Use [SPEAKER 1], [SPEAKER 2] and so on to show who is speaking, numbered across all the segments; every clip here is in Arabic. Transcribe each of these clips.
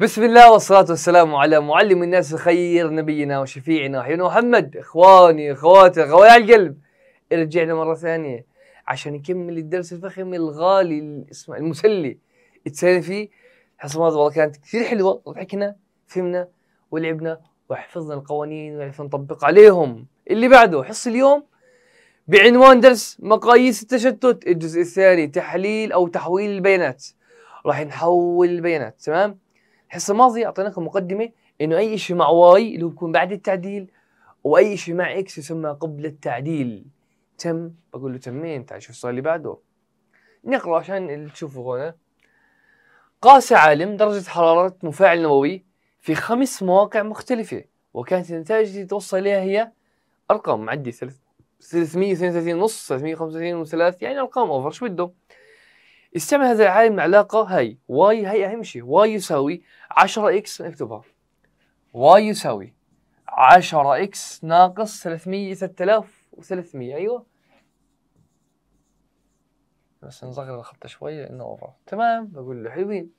[SPEAKER 1] بسم الله والصلاة والسلام على معلم الناس الخير نبينا وشفيعنا وحينا محمد اخواني اخواتي اخويا القلب رجعنا مرة ثانية عشان نكمل الدرس الفخم الغالي المسلي تسالي فيه حصة والله كانت كثير حلوة وضحكنا فهمنا ولعبنا وحفظنا القوانين ونعرف نطبق عليهم اللي بعده حصة اليوم بعنوان درس مقاييس التشتت الجزء الثاني تحليل او تحويل البيانات راح نحول البيانات تمام الحصه الماضيه اعطيناكم مقدمه انه اي شيء مع واي اللي هو بيكون بعد التعديل واي شيء مع اكس يسمى قبل التعديل تم بقول له تمين تعال شوف السؤال اللي بعده نقرا عشان اللي تشوفوا هنا قاس عالم درجة حرارة مفاعل نووي في خمس مواقع مختلفة وكانت النتائج اللي توصل إليها هي أرقام معدي ثلاث 332 ونص 335 وثلاث يعني ارقام اوفر شو بده استعمل هذا العالم العلاقه هاي واي هاي اهم شيء واي يساوي 10 اكس اكتبها واي يساوي 10 اكس ناقص 300 3300 ايوه بس نصغر الخط شويه لانه اوفر تمام بقول له حلوين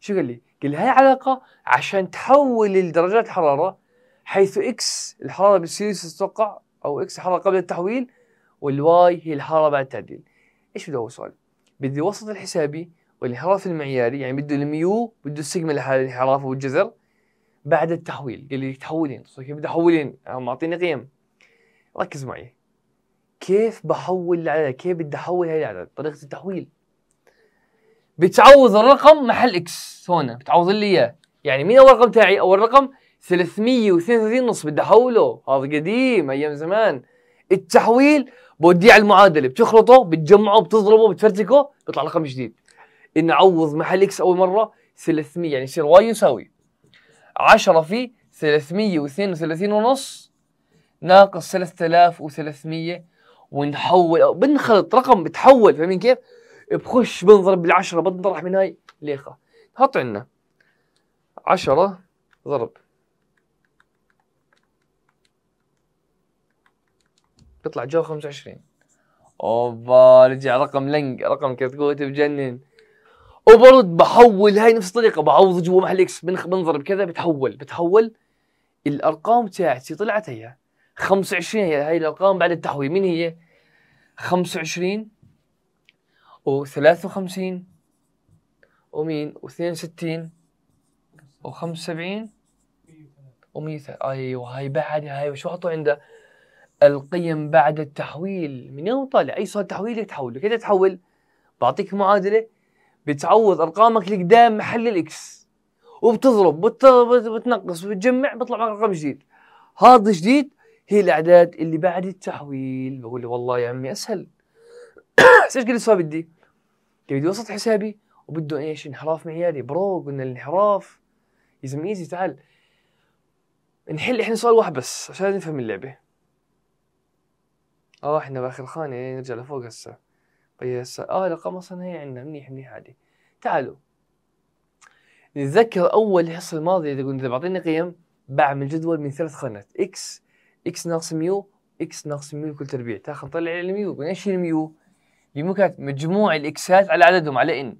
[SPEAKER 1] شو قال لي؟ قال لي هاي علاقه عشان تحول لدرجات حراره حيث اكس الحراره بالسيليس تتوقع او اكس حراره قبل التحويل والواي هي الحراره بعد التعديل ايش بده هو السؤال بده الوسط الحسابي والانحراف المعياري يعني بده الميو بده السيجما لحال الانحراف والجذر بعد التحويل قال لي تحولين كيف بدي احولين معطيني قيم ركز معي كيف بحول العدد كيف بدي احول هاي العدد طريقه التحويل بتعوض الرقم محل اكس هون بتعوض لي اياه يعني مين اول رقم تاعي اول رقم 332 نص بدي احوله هذا قديم ايام زمان التحويل بوديه على المعادله بتخلطه بتجمعه بتضربه بتفرتكه بيطلع رقم جديد نعوض محل اكس اول مره 300 يعني يصير واي يساوي 10 في 332 ونص ناقص 3300 ونحول بنخلط رقم بتحول فاهمين كيف؟ بخش بنضرب بالعشرة بنطرح من هاي ليخة حط عنا 10 ضرب يطلع جو 25 اوبا رجع رقم لنج رقم كتكوت بجنن وبرد بحول هاي نفس الطريقه بعوض جوا محل اكس بنضرب كذا بتحول بتحول الارقام تاعتي طلعت هي 25 هي هاي الارقام بعد التحويل من هي 25 و53 ومين و62 و75 و100 ايوه هاي بعد هاي شو حطوا عنده القيم بعد التحويل من يوم طالع اي سؤال تحويلي تحول كيف تحول بعطيك معادله بتعوض ارقامك لقدام محل الاكس وبتضرب بتنقص وبتجمع بيطلع معك رقم جديد هذا جديد هي الاعداد اللي بعد التحويل بقول لي والله يا عمي اسهل ايش قلت سوا بدي بدي وسط حسابي وبده ايش انحراف معياري برو قلنا الانحراف زلمه ايزي تعال نحل احنا سؤال واحد بس عشان نفهم اللعبه اه احنا باخر خانة إيه، نرجع لفوق هسه طيب هسه اه الارقام اصلا هي عندنا منيح منيح عادي تعالوا نتذكر اول الحصه الماضيه اذا قلنا اذا بعطيني قيم بعمل جدول من ثلاث خانات اكس اكس ناقص ميو اكس ناقص ميو لكل تربيع تاخذ طلع الميو قلنا ايش الميو؟ الميو كانت مجموع الاكسات على عددهم على ان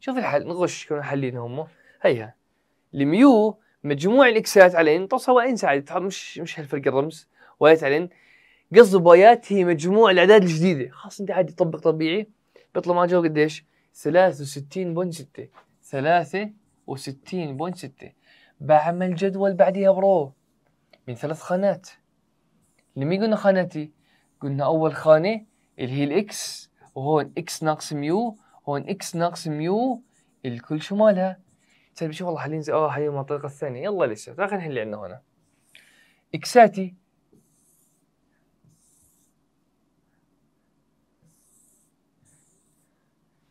[SPEAKER 1] شوف الحل نغش كنا حلين هم هيها الميو مجموع الاكسات على ان توصل ان ساعد مش مش هالفرق الرمز ولا على ان قص بايات هي مجموع الاعداد الجديده خلاص انت عادي تطبق طبيعي بيطلع معك جو قديش 63.6 63.6 بعمل جدول بعديها برو من ثلاث خانات لمين قلنا خاناتي قلنا اول خانه اللي هي الاكس وهون اكس ناقص ميو هون اكس ناقص ميو الكل شمالها تبي شوف والله حلين زي اه حاليا المنطقه الثانيه يلا لسه خلينا نحل عندنا هنا اكساتي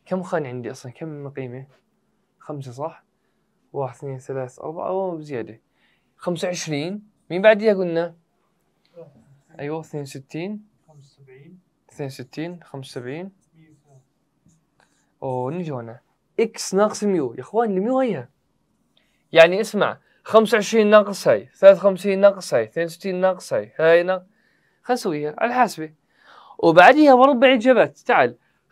[SPEAKER 1] كم خان عندي اصلا كم قيمه خمسه صح واحد اثنين ثلاث اربعه او بزياده خمسة وعشرين مين بعديها قلنا ايوه اثنين وستين اثنين وستين خمسة وسبعين اوه نجونا اكس ناقص ميو يا اخوان الميو هيها يعني اسمع خمسة وعشرين ناقص هاي ثلاثة خمسين ناقص هاي اثنين وستين ناقص هاي هاي ناقص خلينا نسويها على الحاسبه وبعديها بربع اجابات تعال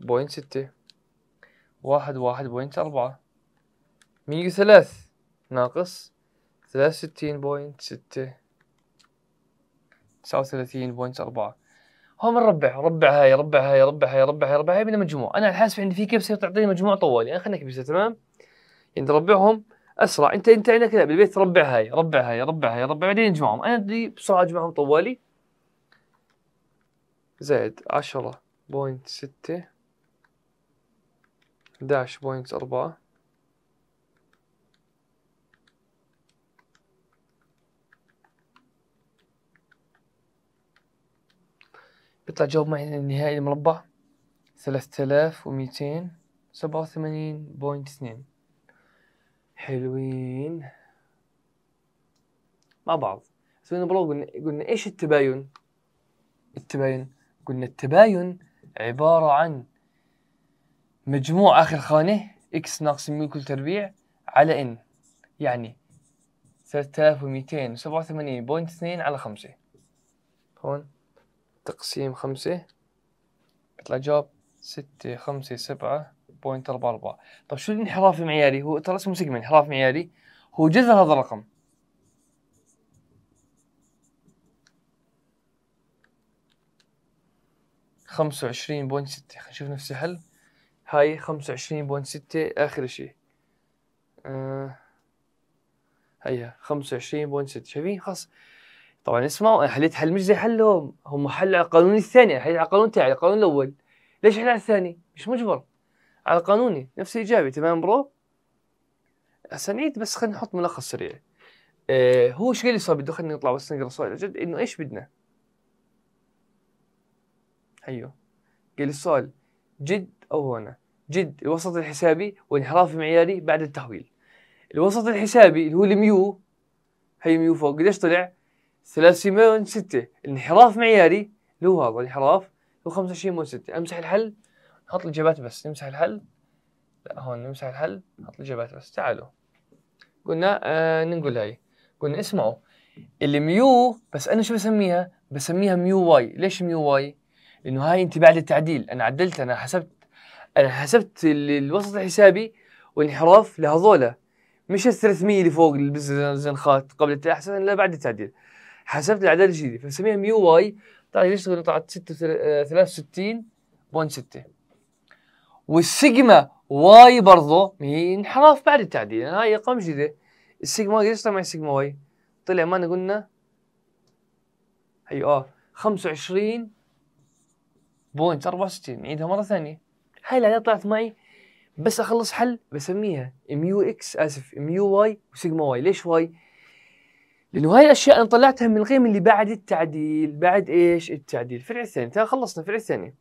[SPEAKER 1] بوينت ستة واحد واحد بوينت أربعة مية ثلاث ناقص ثلاث ستين بوينت ستة تسعة وثلاثين بوينت أربعة هون نربع ربع هاي ربع هاي ربع هاي ربع هاي ربع هاي بدنا مجموع أنا الحاسب عندي في كبسة تعطيني مجموع طوالي يعني أنا خلينا كبسة تمام يعني تربعهم أسرع أنت أنت عندك لا بالبيت ربع هاي ربع هاي ربع هاي ربع بعدين نجمعهم أنا بدي بسرعة أجمعهم طوالي زائد عشرة بوينت ستة داش بوينت أربعة بيطلع جواب معي النهائي المربع ثلاثة آلاف وميتين سبعة وثمانين بوينت اثنين حلوين مع بعض سوينا بلوغ قلنا قلنا ايش التباين التباين قلنا التباين عبارة عن مجموع آخر خانة إكس ناقص ميو كل تربيع على إن يعني ثلاثة وميتين وسبعة وثمانين بوينت اثنين على خمسة هون تقسيم خمسة بيطلع جواب ستة خمسة سبعة بوينت أربعة أربعة شو الانحراف المعياري هو ترى اسمه سيجما انحراف معياري هو جذر هذا الرقم خمسة وعشرين بوينت ستة خلينا نشوف نفس الحل هاي خمسة وعشرين بون ستة آخر شيء آه هيا خمسة وعشرين بون ستة شايفين خلاص طبعا اسمعوا انا حليت حل مش زي حلهم هم حل على القانون الثاني حليت على القانون تاعي القانون الاول ليش حل على الثاني مش مجبر على قانوني نفس الاجابه تمام برو هسه نعيد بس خلينا نحط ملخص سريع آه هو قال لي صار بده خلينا نطلع بس نقرا السؤال جد انه ايش بدنا هيو أيوه. قال لي السؤال جد او هنا جد الوسط الحسابي وانحراف معياري بعد التحويل الوسط الحسابي اللي هو الميو هي ميو فوق قديش طلع 306 الانحراف معياري اللي هو هذا الانحراف هو 25 مو 6 امسح الحل نحط الاجابات بس نمسح الحل لا هون نمسح الحل نحط الاجابات بس تعالوا قلنا آه ننقل هاي قلنا اسمعوا الميو بس انا شو بسميها بسميها ميو واي ليش ميو واي لانه هاي انت بعد التعديل انا عدلت انا حسبت انا حسبت الوسط الحسابي والانحراف لهذولا مش ال 300 اللي فوق الزنخات قبل التحسن لا بعد التعديل حسبت الاعداد الجديده فنسميها ميو واي طلع ليش طلعت 63.6 والسيجما واي برضه هي انحراف بعد التعديل يعني هاي ارقام جديده السيجما واي ليش طلع معي السيجما واي؟ طلع ما قلنا هي اه 25 بوينت 64 نعيدها مره ثانيه هاي اللي طلعت معي بس اخلص حل بسميها ميو اكس اسف ميو واي وسيجما واي ليش واي؟ لانه هاي الاشياء انا طلعتها من القيم اللي بعد التعديل بعد ايش؟ التعديل الفرع الثاني ترى خلصنا الفرع الثاني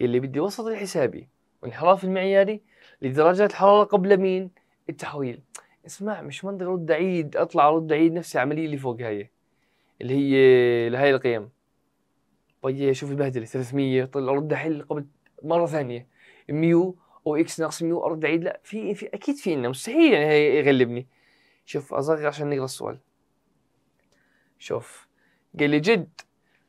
[SPEAKER 1] قال لي بدي وسط الحسابي وانحراف المعياري لدرجات الحراره قبل مين؟ التحويل اسمع مش منطق ارد اعيد اطلع ارد اعيد نفس العمليه اللي فوق هاي اللي هي لهي القيم طيب شوف البهدله 300 طلع رد احل قبل مره ثانيه ميو او اكس ناقص ميو ارد عيد لا في, في اكيد في انه مستحيل يعني يغلبني شوف اصغر عشان نقرا السؤال شوف قال لي جد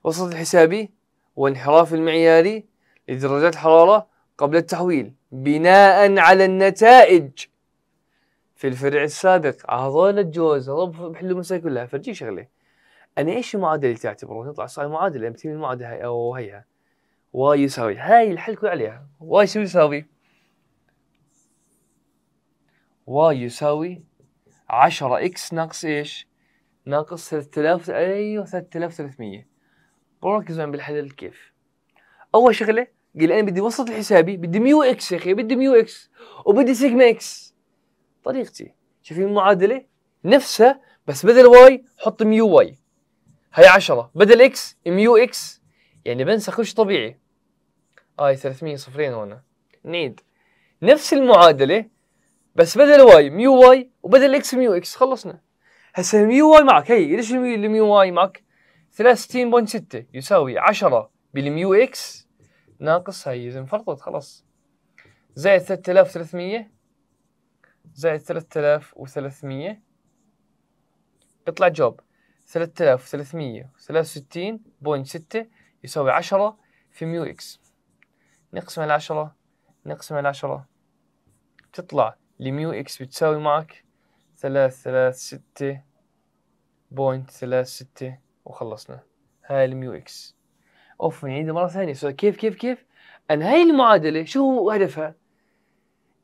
[SPEAKER 1] وسط الحسابي وانحراف المعياري لدرجات الحرارة قبل التحويل بناء على النتائج في الفرع السابق هذول الجوز هذول بحلوا المسائل كلها فرجي شغله انا ايش المعادله اللي تعتبره نطلع صاير معادله بتجي المعادله هاي او هيها واي يساوي هاي الحل كله عليها واي شو يساوي؟ واي يساوي 10 اكس ناقص ايش؟ ناقص 3000 ايوه 3300 ركزوا بالحل كيف اول شغله قال انا بدي وسط الحسابي بدي ميو اكس يا اخي بدي ميو اكس وبدي سيجما اكس طريقتي شايفين المعادله نفسها بس بدل واي حط ميو واي هي 10 بدل اكس ميو اكس يعني بنسخ وش طبيعي اي 300 صفرين هنا نيد نفس المعادله بس بدل واي ميو واي وبدل اكس ميو اكس خلصنا هسه الميو واي معك هي ليش الميو واي معك 63.6 يساوي 10 بالميو اكس ناقص هي اذا انفرطت خلاص زائد 3300 زائد 3300 يطلع جواب 3363.6 يساوي 10 في ميو اكس نقسمه لعشرة على لعشرة تطلع الميو اكس بتساوي معك ثلاث ثلاث ستة بوينت ثلاث ستة وخلصنا هاي الميو اكس اوف نعيدها مرة ثانية كيف كيف كيف انا هاي المعادلة شو هو هدفها؟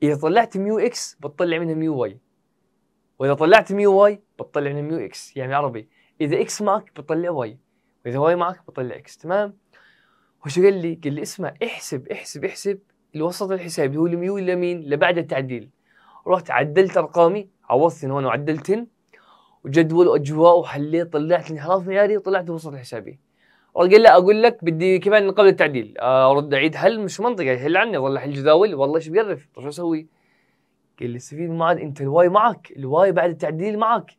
[SPEAKER 1] إذا طلعت ميو اكس بتطلع منها ميو واي وإذا طلعت ميو واي بتطلع منها ميو اكس يعني عربي إذا اكس معك بتطلع واي وإذا واي معك بتطلع اكس تمام؟ وش قال لي؟ قال لي اسمع احسب احسب احسب الوسط الحسابي هو اللي ميول لمين؟ لبعد التعديل رحت عدلت ارقامي عوضت هون وعدلتن وجدول واجواء وحليت طلعت انحراف معياري وطلعت الوسط الحسابي قال لا اقول لك بدي كمان قبل التعديل آه، ارد اعيد هل مش منطقي هل عني والله حل جداول والله ايش بيقرف طيب شو اسوي؟ قال لي استفيد ما عاد انت الواي معك الواي بعد التعديل معك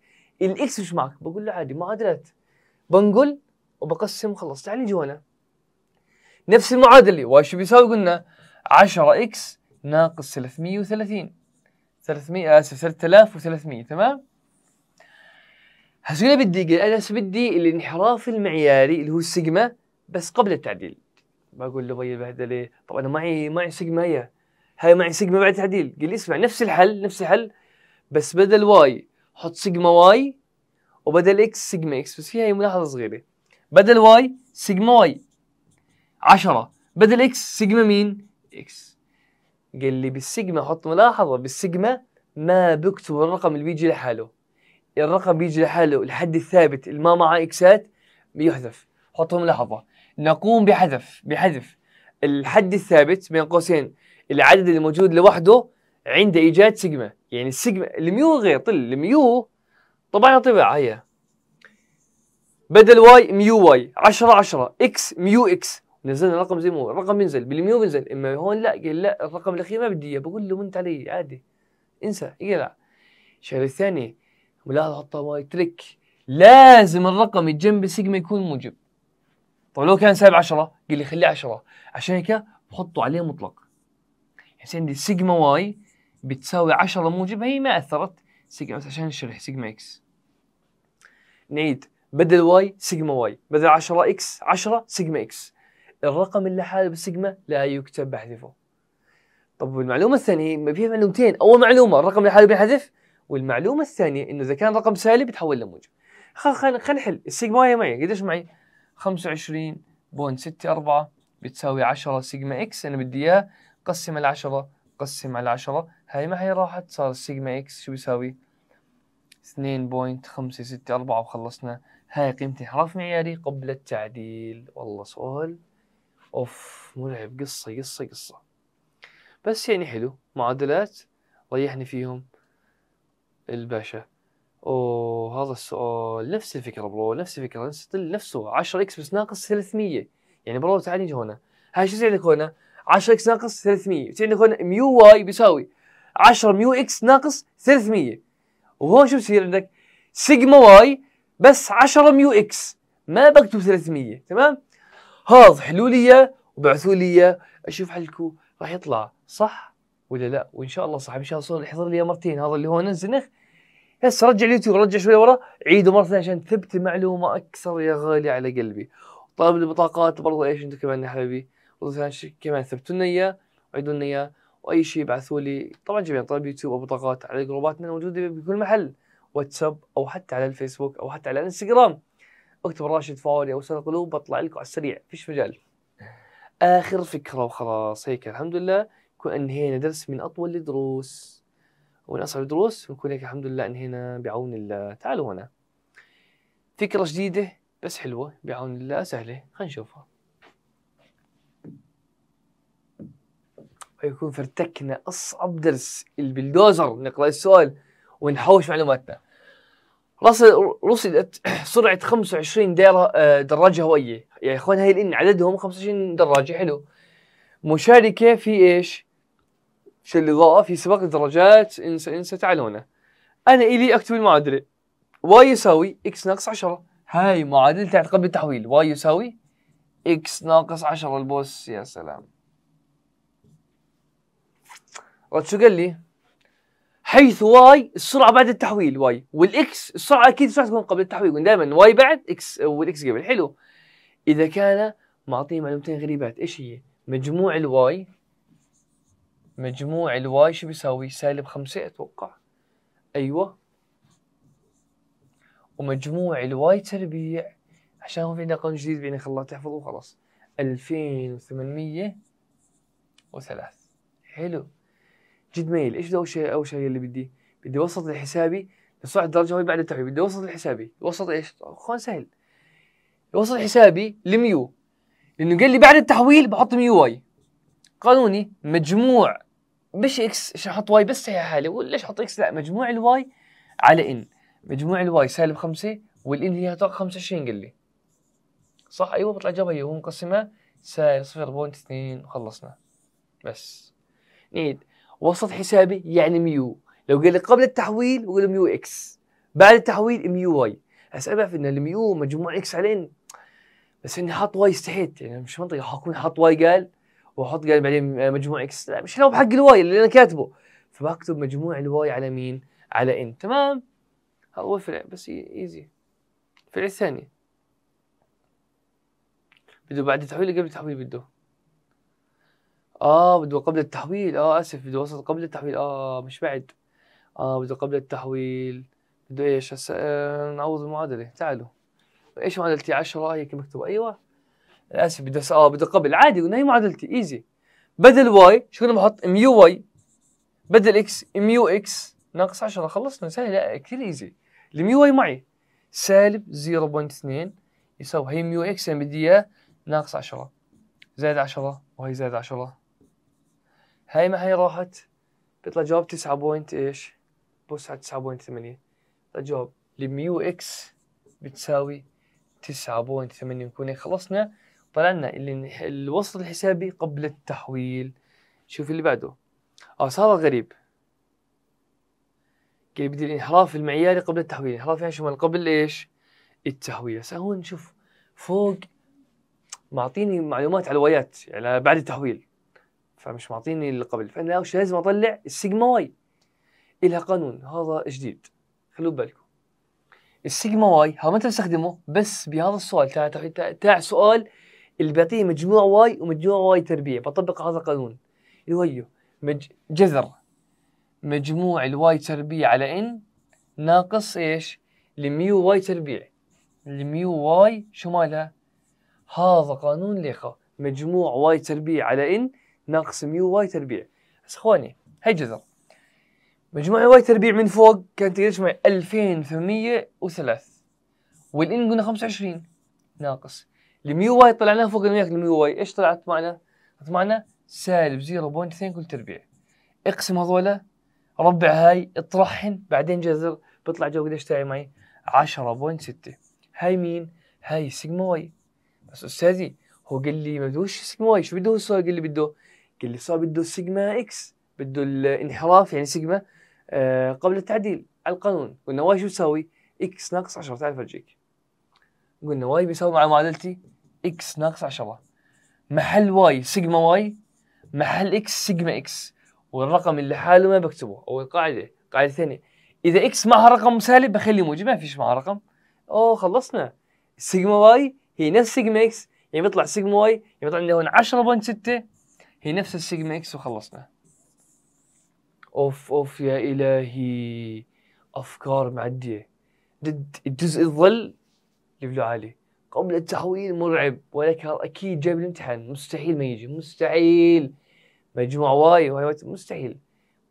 [SPEAKER 1] الاكس مش معك بقول له عادي ما عدلت بنقل وبقسم وخلص تعال نجي هنا نفس المعادله وايش بيساوي قلنا 10 اكس ناقص 330 300 اسف 3300 تمام هسه بدي انا هسه بدي الانحراف المعياري اللي هو السيجما بس قبل التعديل بقول له بي البهدله طب انا معي معي سيجما هي هاي معي سيجما بعد التعديل قال لي اسمع نفس الحل نفس الحل بس بدل واي حط سيجما واي وبدل اكس سيجما اكس بس في هاي ملاحظه صغيره بدل واي سيجما واي 10 بدل اكس سيجما مين؟ اكس قال لي بالسيجما حط ملاحظه بالسيجما ما بكتب الرقم اللي بيجي لحاله الرقم بيجي لحاله الحد الثابت اللي ما معه اكسات بيحذف حطوا ملاحظه نقوم بحذف بحذف الحد الثابت بين قوسين العدد اللي موجود لوحده عند ايجاد سيجما يعني السيجما الميو غير طل الميو طبعا طبعا هي بدل واي ميو واي 10 10 اكس ميو اكس نزلنا رقم زي ما هو الرقم بينزل بالمية بينزل اما هون لا قال لا الرقم الاخير ما بدي اياه بقول له منت علي عادي انسى اقلع إيه الشغله الثانيه ملاحظه حطها تريك لازم الرقم الجنب سيجما يكون موجب طيب لو كان سالب 10 قال لي خليه 10 عشان هيك بحطه عليه مطلق يعني عندي سيجما واي بتساوي 10 موجب هي ما اثرت سيجما بس عشان نشرح سيجما اكس نعيد بدل واي سيجما واي بدل 10 اكس 10 سيجما اكس الرقم اللي حاله بالسيجما لا يكتب بحذفه طب والمعلومة الثانية ما فيها معلومتين أول معلومة الرقم اللي حاله بينحذف والمعلومة الثانية إنه إذا كان رقم سالب بيتحول لموجب خلينا خلينا نحل السيجما هي معي قديش معي 25.64 بتساوي 10 سيجما اكس أنا بدي إياه قسم على 10 قسم على 10 هاي ما هي راحت صار السيجما اكس شو بيساوي 2.564 وخلصنا هاي قيمة انحراف معياري قبل التعديل والله سؤال اوف مرعب قصة قصة قصة بس يعني حلو معادلات ريحني فيهم الباشا اوه هذا السؤال نفس الفكرة برو نفس الفكرة نفسه 10 اكس بس ناقص 300 يعني برو تعال نجي هنا هاي شو عندك هنا 10 اكس ناقص 300 عندك هنا ميو واي بيساوي 10 ميو اكس ناقص 300 وهون شو بصير عندك سيجما واي بس 10 ميو اكس ما بكتب 300 تمام هاض حلوا لي وبعثوا لي اشوف حلكو راح يطلع صح ولا لا وان شاء الله صح ان شاء الله يحضر لي مرتين هذا اللي هو ننزنخ هسه رجع اليوتيوب رجع شوي ورا عيده مره ثانيه عشان تثبت المعلومه اكثر يا غالي على قلبي طلب البطاقات برضه ايش انتم كمان يا حبيبي برضه ثاني شيء كمان ثبتوا لنا اياه وعيدوا لنا اياه واي شيء ابعثوا لي طبعا جميعا طلب يوتيوب او بطاقات على جروباتنا الموجوده بكل محل واتساب او حتى على الفيسبوك او حتى على الانستغرام اكتب راشد فوري او سنة قلوب بطلع لكم على السريع فيش مجال اخر فكره وخلاص هيك الحمد لله نكون انهينا درس من اطول الدروس ومن اصعب الدروس ونكون هيك الحمد لله انهينا بعون الله تعالوا هنا فكره جديده بس حلوه بعون الله سهله خلينا نشوفها ويكون فرتكنا اصعب درس البلدوزر نقرا السؤال ونحوش معلوماتنا رصدت سرعه 25 دائره آه، دراجه هوائيه يا اخوان هاي لان عددهم 25 دراجه حلو مشاركه في ايش؟ شو اللي ضاف في سباق الدراجات انسى انسى تعالونا انا الي اكتب المعادله واي يساوي اكس ناقص 10 هاي معادله تحت قبل التحويل واي يساوي اكس ناقص 10 البوس يا سلام رد شو قال لي؟ حيث واي السرعه بعد التحويل واي والاكس السرعه اكيد السرعه تكون قبل التحويل دائما واي بعد اكس والاكس قبل حلو اذا كان معطيه معلومتين غريبات ايش هي؟ مجموع الواي مجموع الواي شو بيساوي؟ سالب خمسة اتوقع ايوه ومجموع الواي تربيع عشان هو في عندنا قانون جديد بين الله تحفظه وخلاص 2803 حلو جد ميل ايش اول شيء اول شيء اللي بدي بدي وسط لحسابي لصعد درجه وهي بعد التحويل بدي وسط لحسابي وسط ايش خلينا سهل وسط حسابي لميو لانه قال لي بعد التحويل بحط ميو واي قانوني مجموع مش اكس ايش احط واي بس هي حالي وليش احط اكس لا مجموع الواي على ان مجموع الواي سالب 5 والان هي تعطي 25 قال لي صح ايوه بطلع جابها هي ومقسمه سالب 0.2 وخلصنا بس نيد وسط حسابي يعني ميو لو قال لي قبل التحويل بقول ميو اكس بعد التحويل ميو واي بعرف ان الميو مجموع اكس علين بس اني حاط واي استحيت يعني مش منطقي حكون حاط واي قال واحط قال بعدين مجموع اكس لا مش هنا بحق الواي اللي انا كاتبه فبكتب مجموع الواي على مين؟ على ان تمام هو فرع بس ايزي فرع الثانية بده بعد التحويل قبل التحويل بده اه بدو قبل التحويل اه اسف بدو وسط قبل التحويل اه مش بعد اه بدو قبل التحويل بده ايش هسه آه نعوض المعادله تعالوا ايش معادلتي 10 آه، هيك مكتوب ايوه اسف بده اه بده قبل عادي قلنا هي معادلتي ايزي بدل واي شو كنا بحط ميو واي بدل اكس ميو اكس ناقص 10 خلصنا سهل لا كثير ايزي الميو واي معي سالب 0.2 يساوي هي ميو اكس انا يعني بدي اياه ناقص 10 زائد 10 وهي زائد 10 هاي ما هي راحت بيطلع جواب 9 بوينت ايش؟ بص على 9 بوينت 8 جاوب الميو اكس بتساوي 9.8 نكون إيه خلصنا طلعنا اللي الوسط الحسابي قبل التحويل شوف اللي بعده اه صار غريب قال بدي الانحراف المعياري قبل التحويل الانحراف يعني شو مال قبل ايش التحويل هسه هون نشوف فوق معطيني معلومات على الوايات يعني بعد التحويل فمش معطيني اللي قبل فانا اول شيء لازم اطلع السيجما واي الها قانون هذا جديد خلوا بالكم السيجما واي ها متى بستخدمه بس بهذا السؤال تاع تاع سؤال اللي بيعطيه مجموع واي ومجموع واي تربيع بطبق هذا القانون اللي هو إيوه، مج... جذر مجموع الواي تربيع على ان ناقص ايش الميو واي تربيع الميو واي شو مالها هذا قانون ليخا مجموع واي تربيع على ان ناقص ميو واي تربيع بس اخواني هاي جذر مجموع واي تربيع من فوق كانت تقدر تجمع 2803 والان قلنا 25 ناقص الميو واي طلعناه فوق الميك الميو واي ايش طلعت معنا؟ طلعت معنا سالب 0.2 كل تربيع اقسم هذولا ربع هاي اطرحن بعدين جذر بيطلع جواب قديش تاعي معي 10.6 هاي مين؟ هاي سيجما واي بس استاذي هو قال لي ما بدوش سيجما واي شو بده هو قال لي بده قال لي صار بده سيجما اكس بده الانحراف يعني سيجما آه، قبل التعديل على القانون قلنا واي شو تساوي؟ اكس ناقص 10 تعال فرجيك قلنا واي بيساوي مع معادلتي اكس ناقص 10 محل واي سيجما واي محل اكس سيجما اكس والرقم اللي حاله ما بكتبه او القاعده قاعده ثانيه اذا اكس معها رقم سالب بخلي موجب ما فيش معها رقم اوه خلصنا سيجما واي هي نفس سيجما اكس يعني بيطلع سيجما واي يعني بيطلع عندي هون 10.6 هي نفس السيجما اكس وخلصنا اوف اوف يا الهي افكار معديه ضد الجزء الظل ليفلو عالي قبل التحويل مرعب ولكن اكيد جاي الامتحان مستحيل ما يجي مستحيل مجموع واي واي مستحيل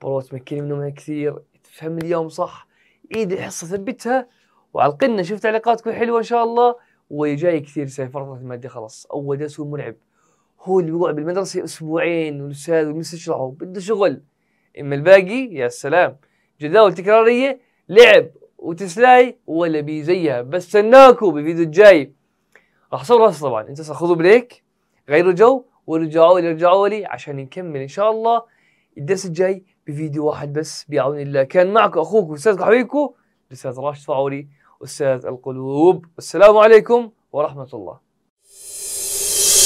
[SPEAKER 1] برو تمكني منهم كثير تفهم اليوم صح ايد الحصه ثبتها وعلقنا شوف تعليقاتكم حلوه ان شاء الله وجاي كثير سيفرطة المادة خلاص اول درس مرعب هو اللي بيقعد بالمدرسه اسبوعين والاستاذ والمس يشرحه بده شغل اما الباقي يا سلام جداول تكراريه لعب وتسلاي ولا بيزيها بستناكم بالفيديو الجاي راح اصور راسي طبعا أنت خذوا بريك غيروا جو ورجعوا لي رجعوا لي عشان نكمل ان شاء الله الدرس الجاي بفيديو واحد بس بعون الله كان معكم اخوكم أستاذ حبيبكم الاستاذ راشد فعوري استاذ القلوب والسلام عليكم ورحمه الله